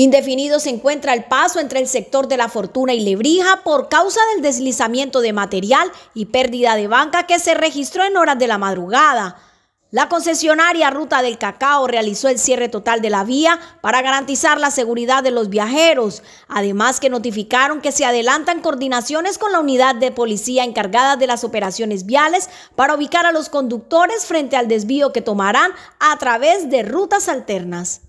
Indefinido se encuentra el paso entre el sector de La Fortuna y Lebrija por causa del deslizamiento de material y pérdida de banca que se registró en horas de la madrugada. La concesionaria Ruta del Cacao realizó el cierre total de la vía para garantizar la seguridad de los viajeros, además que notificaron que se adelantan coordinaciones con la unidad de policía encargada de las operaciones viales para ubicar a los conductores frente al desvío que tomarán a través de rutas alternas.